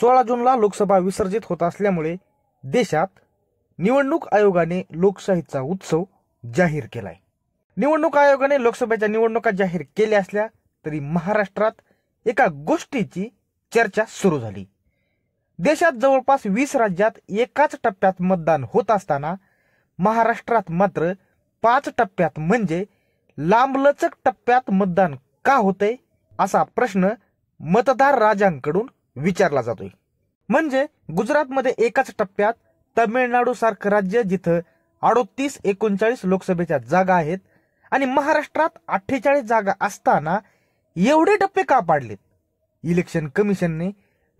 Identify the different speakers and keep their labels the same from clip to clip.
Speaker 1: सोळा जूनला लोकसभा विसर्जित होत असल्यामुळे देशात निवडणूक आयोगाने लोकशाहीचा उत्सव जाहीर केलाय निवडणूक आयोगाने लोकसभेच्या निवडणुका जाहीर केल्या असल्या तरी महाराष्ट्रात एका गोष्टीची चर्चा सुरू झाली देशात जवळपास वीस राज्यात एकाच टप्प्यात मतदान होत असताना महाराष्ट्रात मात्र पाच टप्प्यात म्हणजे लांबलचक टप्प्यात मतदान का होते असा प्रश्न मतदार राजांकडून विचारला जातोय म्हणजे गुजरातमध्ये एकाच टप्प्यात तमिळनाडू सारखं राज्य जिथं अडोतीस एकोणचाळीस लोकसभेच्या जागा आहेत आणि महाराष्ट्रात अठ्ठेचाळीस जागा असताना एवढे टप्पे का पाडलेत इलेक्शन कमिशनने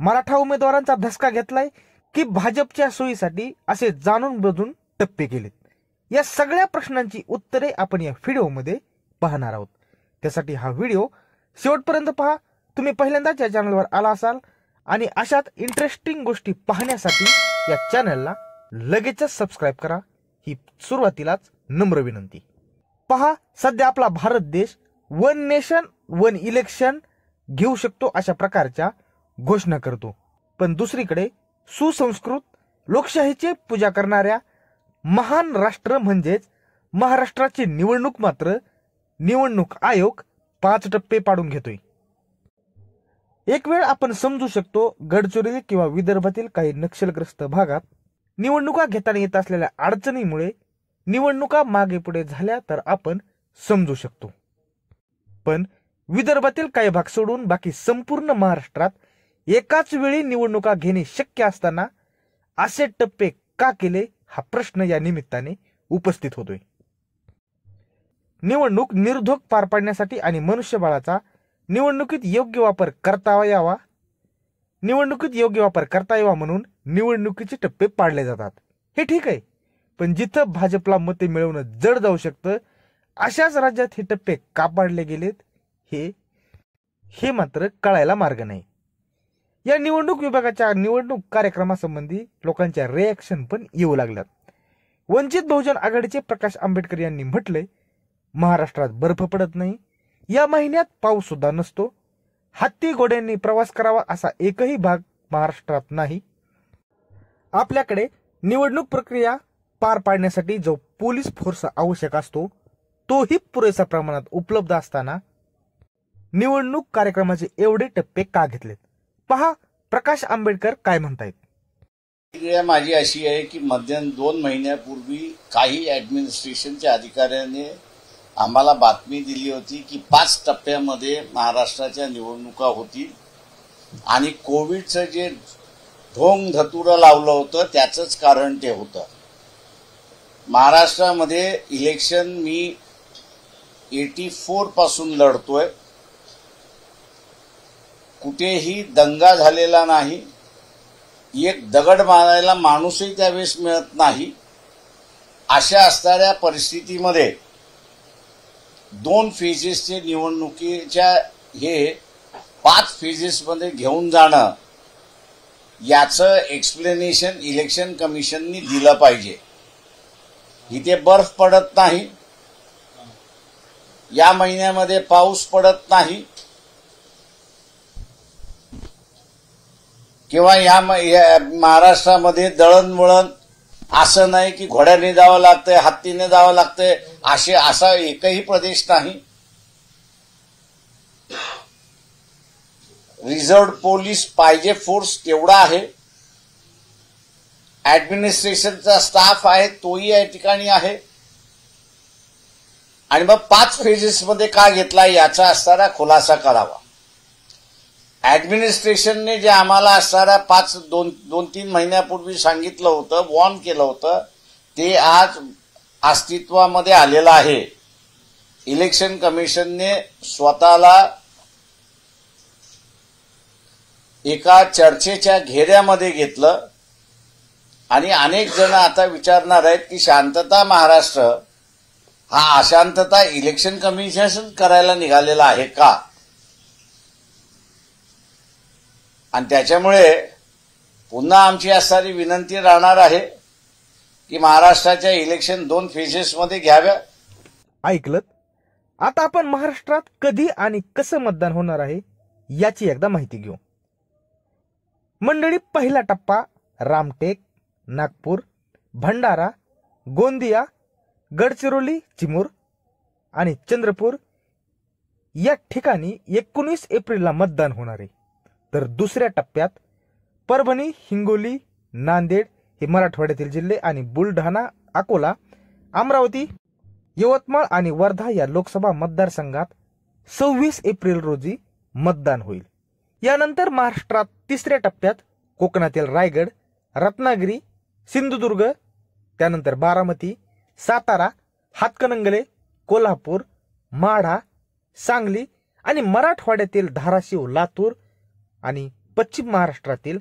Speaker 1: मराठा उमेदवारांचा धसका घेतलाय की भाजपच्या सोयीसाठी असे जाणून बजून टप्पे केलेत या सगळ्या प्रश्नांची उत्तरे आपण या व्हिडिओमध्ये पाहणार आहोत त्यासाठी हा व्हिडिओ शेवटपर्यंत पहा तुम्ही पहिल्यांदाच या चॅनलवर आला असाल आणि अशात इंटरेस्टिंग गोष्टी पाहण्यासाठी या चॅनलला लगेचच सबस्क्राईब करा ही सुरुवातीलाच नम्र विनंती पहा सध्या आपला भारत देश वन नेशन वन इलेक्शन घेऊ शकतो अशा प्रकारच्या घोषणा करतो पण दुसरीकडे सुसंस्कृत लोकशाहीचे पूजा करणाऱ्या महान राष्ट्र म्हणजेच महाराष्ट्राची निवडणूक मात्र निवडणूक आयोग पाच टप्पे पाडून घेतोय एक वेळ आपण समजू शकतो गडचिरोली किंवा विदर्भातील काही नक्षलग्रस्त भागात निवडणुका घेताना येत असलेल्या अडचणीमुळे निवडणुका मागे पुढे झाल्या तर आपण समजू शकतो पण विदर्भातील काही भाग सोडून बाकी संपूर्ण महाराष्ट्रात एकाच वेळी निवडणुका घेणे शक्य असताना असे टप्पे का केले हा प्रश्न या निमित्ताने उपस्थित होतोय निवडणूक निर्धोक पार पाडण्यासाठी आणि मनुष्यबळाचा निवडणुकीत योग्य वापर करता यावा निवडणुकीत योग्य वापर करता यावा म्हणून निवडणुकीचे टप्पे पाडले जातात हे ठीक आहे पण जिथं भाजपला मते मिळवणं जड जाऊ शकतं अशाच राज्यात हे टप्पे का पाडले गेलेत हे हे मात्र कळायला मार्ग नाही या निवडणूक विभागाच्या निवडणूक कार्यक्रमासंबंधी लोकांच्या रिॲक्शन पण येऊ लागल्यात वंचित बहुजन आघाडीचे प्रकाश आंबेडकर यांनी म्हटलंय महाराष्ट्रात बर्फ पडत नाही या महिन्यात पाऊस सुद्धा नसतो हत्ती घोड्यांनी प्रवास करावा असा एकही भाग महाराष्ट्रात नाही आपल्याकडे निवडणूक प्रक्रिया पार पाडण्यासाठी जो पोलीस फोर्स आवश्यक असतो तोही पुरेसा प्रमाणात उपलब्ध असताना निवडणूक कार्यक्रमाचे एवढे टप्पे का घेतलेत पहा प्रकाश आंबेडकर काय म्हणतायत
Speaker 2: प्रतिक्रिया माझी अशी आहे की मध्यान दोन महिन्यापूर्वी काही ऍडमिनिस्ट्रेशनच्या अधिकाऱ्याने आम्हाला बातमी दिली होती की पाच टप्प्यामध्ये महाराष्ट्राच्या निवडणुका होतील आणि कोविडचं जे ढोंग धतुरं लावलं होतं त्याचंच कारण ते होतं महाराष्ट्रामध्ये इलेक्शन मी एटी फोरपासून लढतोय कुठेही दंगा झालेला नाही एक दगड मारायला माणूसही त्यावेळेस मिळत नाही अशा असणाऱ्या परिस्थितीमध्ये दोन फेजेसचे निवडणुकीच्या हे पाच फेजेसमध्ये घेऊन जाणं याचं एक्सप्लेनेशन इलेक्शन कमिशननी दिलं पाहिजे इथे बर्फ पडत नाही या महिन्यामध्ये पाऊस पडत नाही किंवा या महाराष्ट्रामध्ये दळणवळण असं नाही की घोड्याने जावं लागतंय हत्तीने जावं लागतंय असे असा एकही प्रदेश नाही रिझर्व पोलीस पाहिजे फोर्स तेवढा आहे ऍडमिनिस्ट्रेशनचा स्टाफ आहे तोही या ठिकाणी आहे आणि मग पाच फेजेसमध्ये का घेतला याचा असणारा खुलासा करावा ऍडमिनिस्ट्रेशनने जे आम्हाला असणाऱ्या पाच दोन दोन तीन महिन्यापूर्वी सांगितलं होतं वॉर्न केलं होतं ते आज अस्तित्वामध्ये आलेलं आहे इलेक्शन कमिशनने स्वतःला एका चर्चेच्या घेऱ्यामध्ये घेतलं आणि अनेक जण आता विचारणार आहेत की शांतता महाराष्ट्र हा अशांतता इलेक्शन कमिशन करायला निघालेला आहे का आणि त्याच्यामुळे पुन्हा आमची असणारी विनंती राहणार आहे की महाराष्ट्राच्या इलेक्शन दोन मध्ये घ्याव्या
Speaker 1: ऐकलं आता आपण महाराष्ट्रात कधी आणि कसं मतदान होणार आहे याची एकदा माहिती घेऊ मंडळी पहिला टप्पा रामटेक नागपूर भंडारा गोंदिया गडचिरोली चिमूर आणि चंद्रपूर या ठिकाणी एकोणीस एप्रिलला मतदान होणार आहे तर दुसऱ्या टप्प्यात परभणी हिंगोली नांदेड हे मराठवाड्यातील जिल्हे आणि बुलढाणा अकोला अमरावती यवतमाळ आणि वर्धा या लोकसभा मतदारसंघात सव्वीस एप्रिल रोजी मतदान होईल यानंतर महाराष्ट्रात तिसऱ्या टप्प्यात कोकणातील रायगड रत्नागिरी सिंधुदुर्ग त्यानंतर बारामती सातारा हातकणंगले कोल्हापूर माढा सांगली आणि मराठवाड्यातील धाराशिव लातूर आणि पश्चिम महाराष्ट्रातील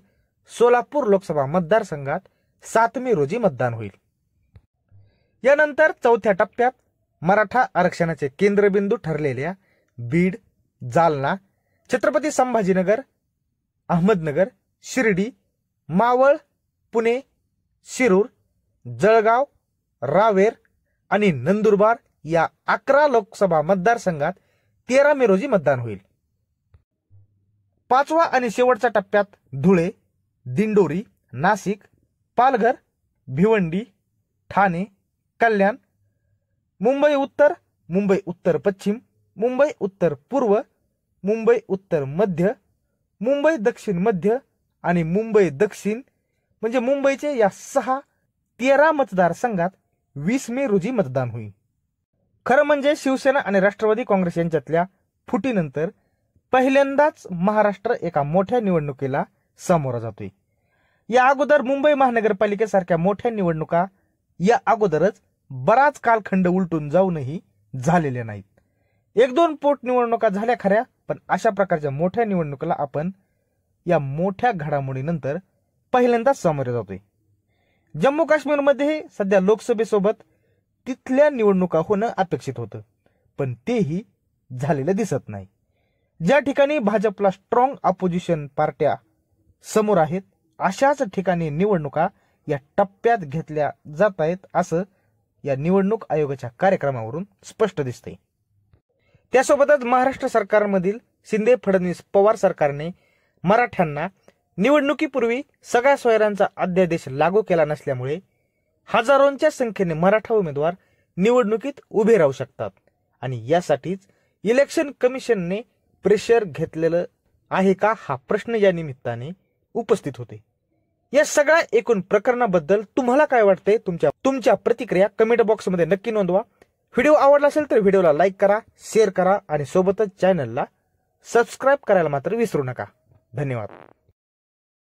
Speaker 1: सोलापूर लोकसभा मतदारसंघात सात मे रोजी मतदान होईल यानंतर चौथ्या टप्प्यात मराठा आरक्षणाचे केंद्रबिंदू ठरलेल्या बीड जालना छत्रपती संभाजीनगर अहमदनगर शिर्डी मावळ पुणे शिरूर जळगाव रावेर आणि नंदुरबार या अकरा लोकसभा मतदारसंघात तेरा मे रोजी मतदान होईल पाचवा आणि शेवटच्या टप्प्यात धुळे दिंडोरी नाशिक पालघर भिवंडी ठाणे कल्याण मुंबई उत्तर मुंबई उत्तर पश्चिम मुंबई उत्तर पूर्व मुंबई उत्तर मध्य मुंबई दक्षिण मध्य आणि मुंबई दक्षिण म्हणजे मुंबईचे या सहा तेरा मतदारसंघात वीस मे रोजी मतदान होईल खरं म्हणजे शिवसेना आणि राष्ट्रवादी काँग्रेस यांच्यातल्या फुटीनंतर पहिल्यांदाच महाराष्ट्र एका मोठ्या निवडणुकीला सामोरा जातोय या अगोदर मुंबई महानगरपालिकेसारख्या मोठ्या निवडणुका या अगोदरच बराच कालखंड उलटून जाऊनही झालेल्या नाहीत एक दोन पोटनिवडणुका झाल्या खऱ्या पण अशा प्रकारच्या मोठ्या निवडणुकीला आपण या मोठ्या घडामोडीनंतर पहिल्यांदाच सामोरे जातोय जम्मू काश्मीरमध्ये सध्या लोकसभेसोबत तिथल्या निवडणुका होणं अपेक्षित होतं पण तेही झालेलं दिसत नाही ज्या ठिकाणी भाजपला स्ट्रॉंग अपोजिशन पार्ट्या समोर आहेत अशाच ठिकाणी निवडणुका या टप्प्यात घेतल्या जात आहेत असं या निवडणूक आयोगाच्या कार्यक्रमावरून स्पष्ट दिसते त्यासोबतच महाराष्ट्र सरकारमधील शिंदे फडणवीस पवार सरकारने मराठ्यांना निवडणुकीपूर्वी सगळ्या सोयऱ्यांचा अध्यादेश लागू केला नसल्यामुळे हजारोंच्या संख्येने मराठा उमेदवार निवडणुकीत उभे राहू शकतात आणि यासाठीच इलेक्शन कमिशनने प्रेशर घेतलेलं आहे का हा प्रश्न या निमित्ताने उपस्थित होते या सगळ्या एकूण प्रकरणाबद्दल तुम्हाला काय वाटते तुमच्या तुमच्या प्रतिक्रिया कमेंट बॉक्समध्ये नक्की नोंदवा व्हिडिओ आवडला असेल तर व्हिडिओला लाईक करा शेअर करा आणि सोबतच चॅनलला सबस्क्राईब करायला मात्र विसरू नका धन्यवाद